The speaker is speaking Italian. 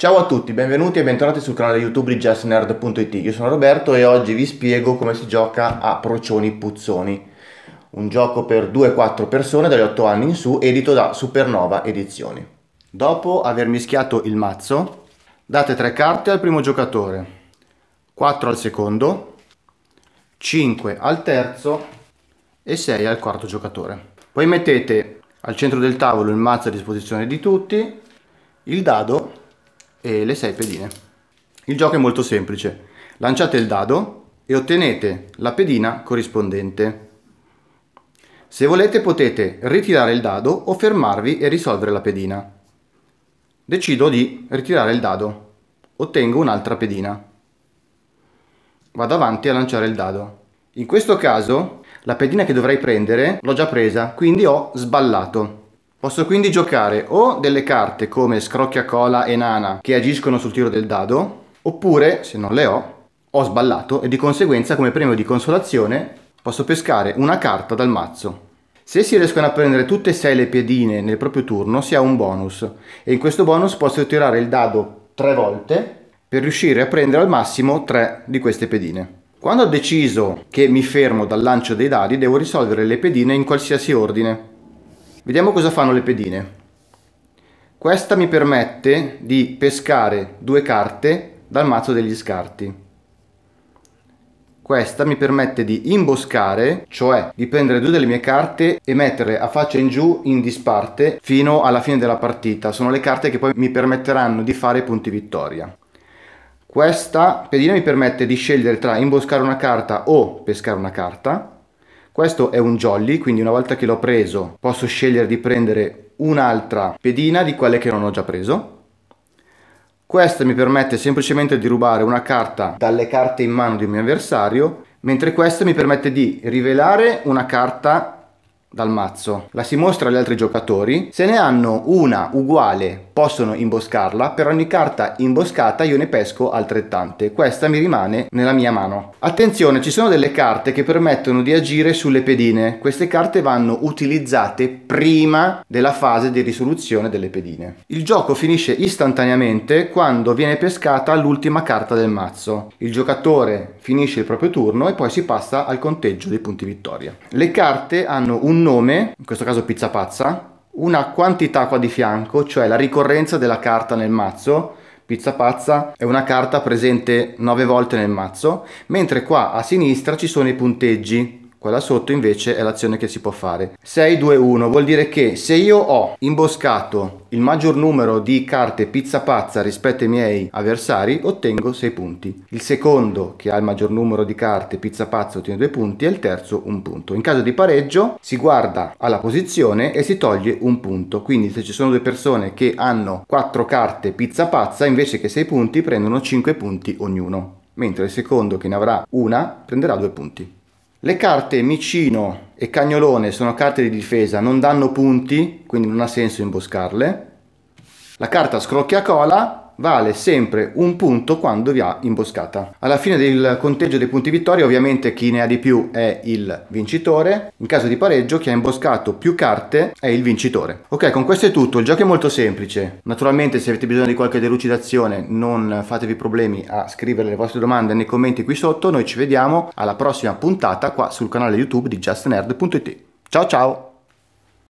Ciao a tutti, benvenuti e bentornati sul canale YouTube di justnerd.it. Io sono Roberto e oggi vi spiego come si gioca a Procioni Puzzoni, un gioco per 2-4 persone dagli 8 anni in su, edito da Supernova Edizioni. Dopo aver mischiato il mazzo, date 3 carte al primo giocatore, 4 al secondo, 5 al terzo e 6 al quarto giocatore. Poi mettete al centro del tavolo il mazzo a disposizione di tutti, il dado e le 6 pedine. Il gioco è molto semplice. Lanciate il dado e ottenete la pedina corrispondente. Se volete potete ritirare il dado o fermarvi e risolvere la pedina. Decido di ritirare il dado. Ottengo un'altra pedina. Vado avanti a lanciare il dado. In questo caso la pedina che dovrei prendere l'ho già presa, quindi ho sballato. Posso quindi giocare o delle carte come Scrocchia Cola e Nana che agiscono sul tiro del dado, oppure, se non le ho, ho sballato e di conseguenza come premio di consolazione posso pescare una carta dal mazzo. Se si riescono a prendere tutte e sei le piedine nel proprio turno si ha un bonus e in questo bonus posso tirare il dado tre volte per riuscire a prendere al massimo tre di queste pedine. Quando ho deciso che mi fermo dal lancio dei dadi devo risolvere le pedine in qualsiasi ordine Vediamo cosa fanno le pedine. Questa mi permette di pescare due carte dal mazzo degli scarti. Questa mi permette di imboscare, cioè di prendere due delle mie carte e metterle a faccia in giù in disparte fino alla fine della partita. Sono le carte che poi mi permetteranno di fare punti vittoria. Questa pedina mi permette di scegliere tra imboscare una carta o pescare una carta questo è un jolly, quindi una volta che l'ho preso posso scegliere di prendere un'altra pedina di quelle che non ho già preso. Questa mi permette semplicemente di rubare una carta dalle carte in mano di un mio avversario, mentre questa mi permette di rivelare una carta dal mazzo. La si mostra agli altri giocatori, se ne hanno una uguale possono imboscarla, per ogni carta imboscata io ne pesco altrettante, questa mi rimane nella mia mano. Attenzione, ci sono delle carte che permettono di agire sulle pedine, queste carte vanno utilizzate prima della fase di risoluzione delle pedine. Il gioco finisce istantaneamente quando viene pescata l'ultima carta del mazzo. Il giocatore finisce il proprio turno e poi si passa al conteggio dei punti vittoria. Le carte hanno un nome, in questo caso pizza pazza, una quantità qua di fianco, cioè la ricorrenza della carta nel mazzo, pizza pazza è una carta presente 9 volte nel mazzo, mentre qua a sinistra ci sono i punteggi, quella sotto invece è l'azione che si può fare. 6-2-1 vuol dire che se io ho imboscato il maggior numero di carte pizza pazza rispetto ai miei avversari ottengo 6 punti. Il secondo che ha il maggior numero di carte pizza pazza ottiene 2 punti e il terzo un punto. In caso di pareggio si guarda alla posizione e si toglie un punto. Quindi se ci sono due persone che hanno 4 carte pizza pazza invece che 6 punti prendono 5 punti ognuno. Mentre il secondo che ne avrà una prenderà 2 punti. Le carte Micino e Cagnolone sono carte di difesa, non danno punti, quindi non ha senso imboscarle. La carta scrocchia cola vale sempre un punto quando vi ha imboscata. Alla fine del conteggio dei punti vittoria ovviamente chi ne ha di più è il vincitore, in caso di pareggio chi ha imboscato più carte è il vincitore. Ok con questo è tutto, il gioco è molto semplice, naturalmente se avete bisogno di qualche delucidazione non fatevi problemi a scrivere le vostre domande nei commenti qui sotto, noi ci vediamo alla prossima puntata qua sul canale YouTube di justnerd.it. Ciao ciao!